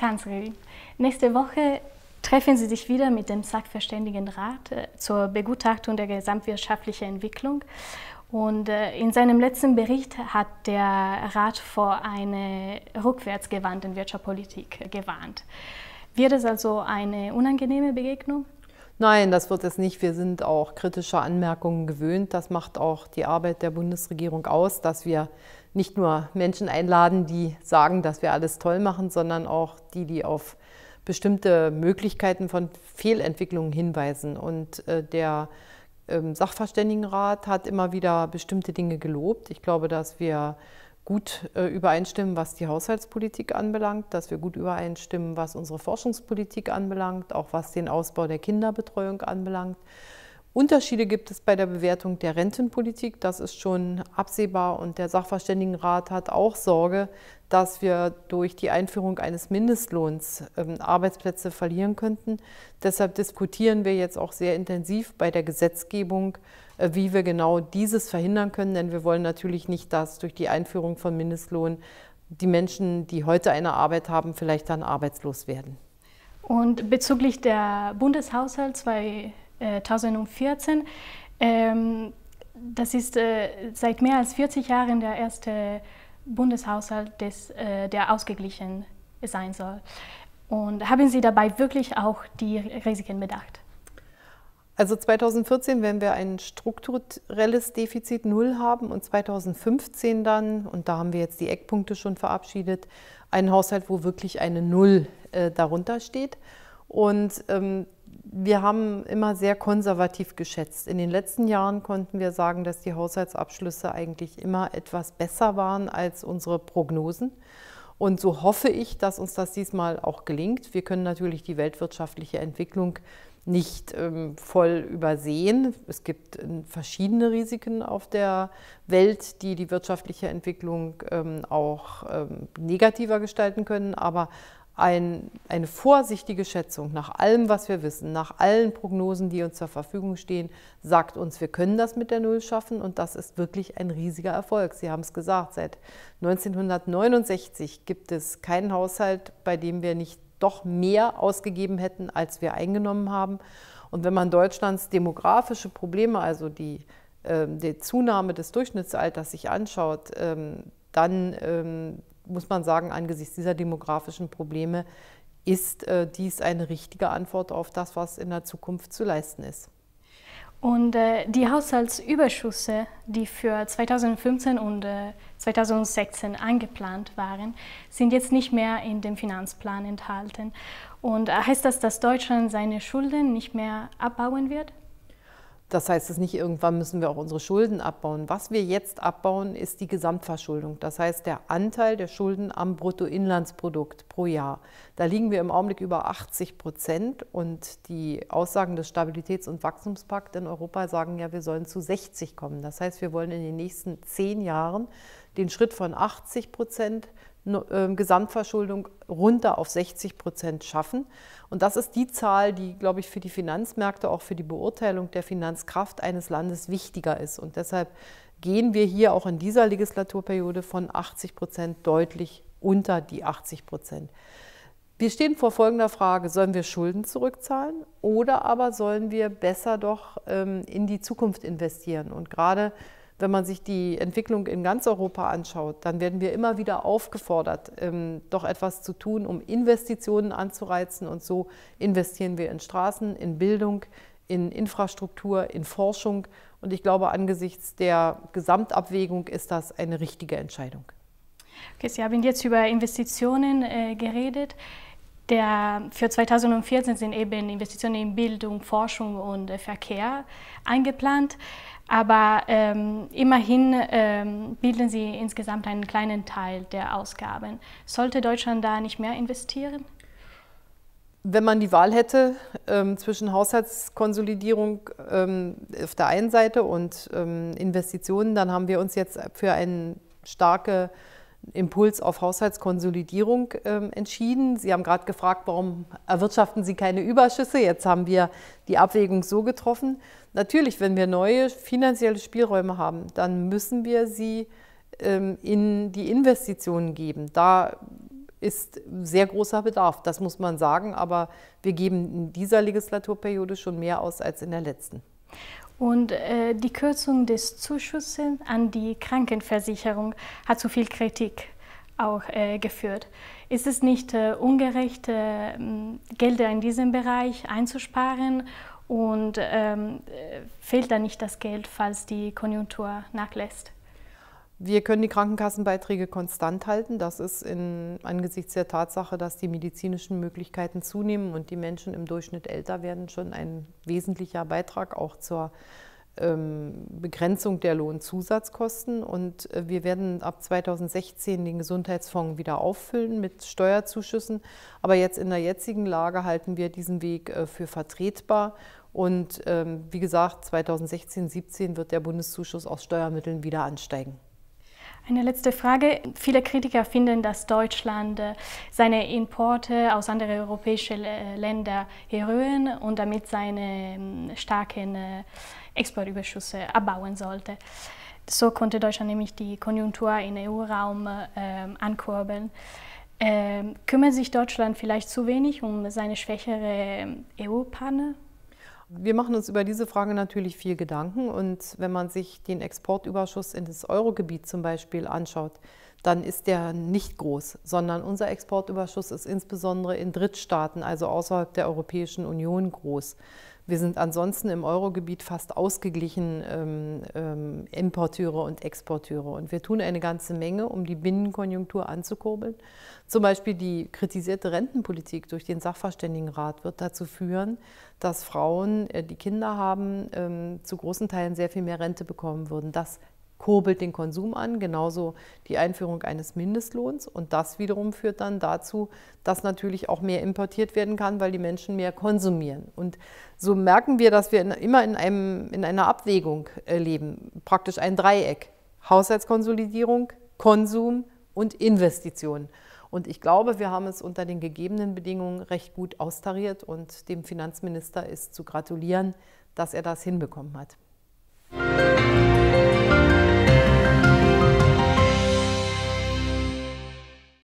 Bundeskanzlerin. Nächste Woche treffen Sie sich wieder mit dem Sachverständigenrat äh, zur Begutachtung der gesamtwirtschaftlichen Entwicklung. Und äh, in seinem letzten Bericht hat der Rat vor einer rückwärtsgewandten Wirtschaftspolitik gewarnt. Wird es also eine unangenehme Begegnung? Nein, das wird es nicht. Wir sind auch kritische Anmerkungen gewöhnt. Das macht auch die Arbeit der Bundesregierung aus, dass wir nicht nur Menschen einladen, die sagen, dass wir alles toll machen, sondern auch die, die auf bestimmte Möglichkeiten von Fehlentwicklungen hinweisen. Und äh, der ähm, Sachverständigenrat hat immer wieder bestimmte Dinge gelobt. Ich glaube, dass wir gut äh, übereinstimmen, was die Haushaltspolitik anbelangt, dass wir gut übereinstimmen, was unsere Forschungspolitik anbelangt, auch was den Ausbau der Kinderbetreuung anbelangt. Unterschiede gibt es bei der Bewertung der Rentenpolitik, das ist schon absehbar und der Sachverständigenrat hat auch Sorge, dass wir durch die Einführung eines Mindestlohns ähm, Arbeitsplätze verlieren könnten. Deshalb diskutieren wir jetzt auch sehr intensiv bei der Gesetzgebung äh, wie wir genau dieses verhindern können, denn wir wollen natürlich nicht, dass durch die Einführung von Mindestlohn die Menschen, die heute eine Arbeit haben, vielleicht dann arbeitslos werden. Und bezüglich der Bundeshaushalt 2014, äh, ähm, das ist äh, seit mehr als 40 Jahren der erste Bundeshaushalt, des, äh, der ausgeglichen sein soll. Und haben Sie dabei wirklich auch die Risiken bedacht? Also 2014 werden wir ein strukturelles Defizit Null haben und 2015 dann, und da haben wir jetzt die Eckpunkte schon verabschiedet, einen Haushalt, wo wirklich eine Null äh, darunter steht. Und ähm, wir haben immer sehr konservativ geschätzt. In den letzten Jahren konnten wir sagen, dass die Haushaltsabschlüsse eigentlich immer etwas besser waren als unsere Prognosen. Und so hoffe ich, dass uns das diesmal auch gelingt. Wir können natürlich die weltwirtschaftliche Entwicklung nicht ähm, voll übersehen. Es gibt ähm, verschiedene Risiken auf der Welt, die die wirtschaftliche Entwicklung ähm, auch ähm, negativer gestalten können, aber ein, eine vorsichtige Schätzung nach allem, was wir wissen, nach allen Prognosen, die uns zur Verfügung stehen, sagt uns, wir können das mit der Null schaffen und das ist wirklich ein riesiger Erfolg. Sie haben es gesagt, seit 1969 gibt es keinen Haushalt, bei dem wir nicht doch mehr ausgegeben hätten, als wir eingenommen haben. Und wenn man Deutschlands demografische Probleme, also die, äh, die Zunahme des Durchschnittsalters sich anschaut, ähm, dann ähm, muss man sagen, angesichts dieser demografischen Probleme ist äh, dies eine richtige Antwort auf das, was in der Zukunft zu leisten ist. Und äh, die Haushaltsüberschüsse, die für 2015 und äh, 2016 angeplant waren, sind jetzt nicht mehr in dem Finanzplan enthalten. Und äh, heißt das, dass Deutschland seine Schulden nicht mehr abbauen wird? Das heißt es nicht, irgendwann müssen wir auch unsere Schulden abbauen. Was wir jetzt abbauen, ist die Gesamtverschuldung. Das heißt der Anteil der Schulden am Bruttoinlandsprodukt pro Jahr. Da liegen wir im Augenblick über 80 Prozent und die Aussagen des Stabilitäts- und Wachstumspakts in Europa sagen ja, wir sollen zu 60 kommen. Das heißt, wir wollen in den nächsten zehn Jahren den Schritt von 80 Prozent ähm, Gesamtverschuldung runter auf 60 Prozent schaffen. Und das ist die Zahl, die, glaube ich, für die Finanzmärkte, auch für die Beurteilung der Finanzkraft eines Landes wichtiger ist. Und deshalb gehen wir hier auch in dieser Legislaturperiode von 80 Prozent deutlich unter die 80 Prozent. Wir stehen vor folgender Frage, sollen wir Schulden zurückzahlen oder aber sollen wir besser doch ähm, in die Zukunft investieren? Und gerade wenn man sich die Entwicklung in ganz Europa anschaut, dann werden wir immer wieder aufgefordert, ähm, doch etwas zu tun, um Investitionen anzureizen. Und so investieren wir in Straßen, in Bildung, in Infrastruktur, in Forschung. Und ich glaube, angesichts der Gesamtabwägung ist das eine richtige Entscheidung. Okay, Sie haben jetzt über Investitionen äh, geredet. Der, für 2014 sind eben Investitionen in Bildung, Forschung und äh, Verkehr eingeplant. Aber ähm, immerhin ähm, bilden sie insgesamt einen kleinen Teil der Ausgaben. Sollte Deutschland da nicht mehr investieren? Wenn man die Wahl hätte ähm, zwischen Haushaltskonsolidierung ähm, auf der einen Seite und ähm, Investitionen, dann haben wir uns jetzt für eine starke Impuls auf Haushaltskonsolidierung ähm, entschieden. Sie haben gerade gefragt, warum erwirtschaften Sie keine Überschüsse? Jetzt haben wir die Abwägung so getroffen. Natürlich, wenn wir neue finanzielle Spielräume haben, dann müssen wir sie ähm, in die Investitionen geben. Da ist sehr großer Bedarf, das muss man sagen. Aber wir geben in dieser Legislaturperiode schon mehr aus als in der letzten. Und äh, die Kürzung des Zuschusses an die Krankenversicherung hat zu viel Kritik auch äh, geführt. Ist es nicht äh, ungerecht, äh, Gelder in diesem Bereich einzusparen und ähm, fehlt da nicht das Geld, falls die Konjunktur nachlässt? Wir können die Krankenkassenbeiträge konstant halten. Das ist in, angesichts der Tatsache, dass die medizinischen Möglichkeiten zunehmen und die Menschen im Durchschnitt älter werden, schon ein wesentlicher Beitrag auch zur ähm, Begrenzung der Lohnzusatzkosten. Und äh, wir werden ab 2016 den Gesundheitsfonds wieder auffüllen mit Steuerzuschüssen. Aber jetzt in der jetzigen Lage halten wir diesen Weg äh, für vertretbar und ähm, wie gesagt, 2016, 2017 wird der Bundeszuschuss aus Steuermitteln wieder ansteigen. Eine letzte Frage. Viele Kritiker finden, dass Deutschland äh, seine Importe aus anderen europäischen äh, Ländern erhöhen und damit seine ähm, starken äh, Exportüberschüsse abbauen sollte. So konnte Deutschland nämlich die Konjunktur im EU-Raum ähm, ankurbeln. Ähm, kümmert sich Deutschland vielleicht zu wenig um seine schwächere EU-Partner? Wir machen uns über diese Frage natürlich viel Gedanken und wenn man sich den Exportüberschuss in das Eurogebiet zum Beispiel anschaut, dann ist der nicht groß, sondern unser Exportüberschuss ist insbesondere in Drittstaaten, also außerhalb der Europäischen Union groß. Wir sind ansonsten im Eurogebiet fast ausgeglichen ähm, ähm, Importeure und Exporteure. Und wir tun eine ganze Menge, um die Binnenkonjunktur anzukurbeln. Zum Beispiel die kritisierte Rentenpolitik durch den Sachverständigenrat wird dazu führen, dass Frauen, äh, die Kinder haben, ähm, zu großen Teilen sehr viel mehr Rente bekommen würden. Das kurbelt den Konsum an, genauso die Einführung eines Mindestlohns. Und das wiederum führt dann dazu, dass natürlich auch mehr importiert werden kann, weil die Menschen mehr konsumieren. Und so merken wir, dass wir in, immer in, einem, in einer Abwägung äh, leben, praktisch ein Dreieck. Haushaltskonsolidierung, Konsum und Investition. Und ich glaube, wir haben es unter den gegebenen Bedingungen recht gut austariert und dem Finanzminister ist zu gratulieren, dass er das hinbekommen hat.